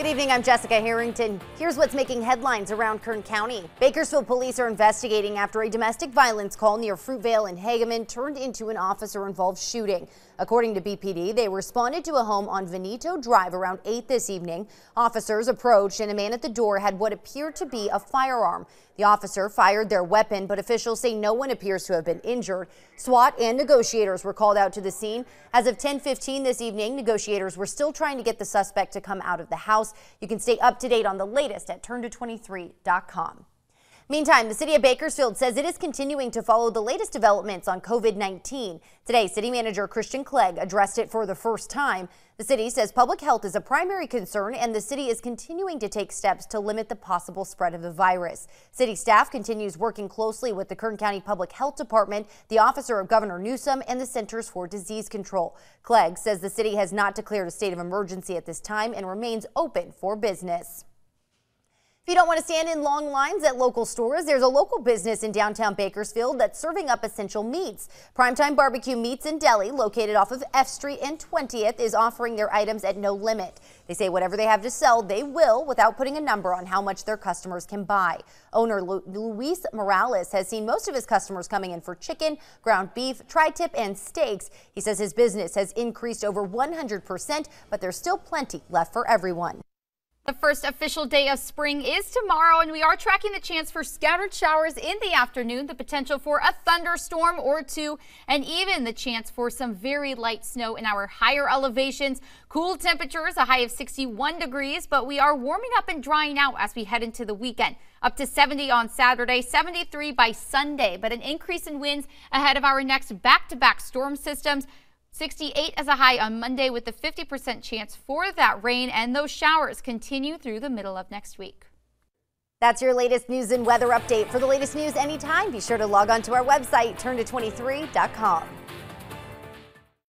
Good evening, I'm Jessica Harrington. Here's what's making headlines around Kern County. Bakersfield police are investigating after a domestic violence call near Fruitvale and Hageman turned into an officer-involved shooting. According to BPD, they responded to a home on Veneto Drive around 8 this evening. Officers approached and a man at the door had what appeared to be a firearm. The officer fired their weapon, but officials say no one appears to have been injured. SWAT and negotiators were called out to the scene. As of 10:15 this evening, negotiators were still trying to get the suspect to come out of the house. You can stay up to date on the latest at turn 23com Meantime, the city of Bakersfield says it is continuing to follow the latest developments on COVID-19. Today, city manager Christian Clegg addressed it for the first time. The city says public health is a primary concern and the city is continuing to take steps to limit the possible spread of the virus. City staff continues working closely with the Kern County Public Health Department, the Officer of Governor Newsom, and the Centers for Disease Control. Clegg says the city has not declared a state of emergency at this time and remains open for business. If you don't want to stand in long lines at local stores, there's a local business in downtown Bakersfield that's serving up essential meats. Primetime Barbecue Meats and Deli, located off of F Street and 20th, is offering their items at no limit. They say whatever they have to sell, they will without putting a number on how much their customers can buy. Owner Lu Luis Morales has seen most of his customers coming in for chicken, ground beef, tri-tip, and steaks. He says his business has increased over 100%, but there's still plenty left for everyone. The first official day of spring is tomorrow, and we are tracking the chance for scattered showers in the afternoon, the potential for a thunderstorm or two, and even the chance for some very light snow in our higher elevations. Cool temperatures, a high of 61 degrees, but we are warming up and drying out as we head into the weekend. Up to 70 on Saturday, 73 by Sunday, but an increase in winds ahead of our next back to back storm systems. 68 as a high on Monday with a 50% chance for that rain and those showers continue through the middle of next week. That's your latest news and weather update. For the latest news anytime, be sure to log on to our website, turn 23com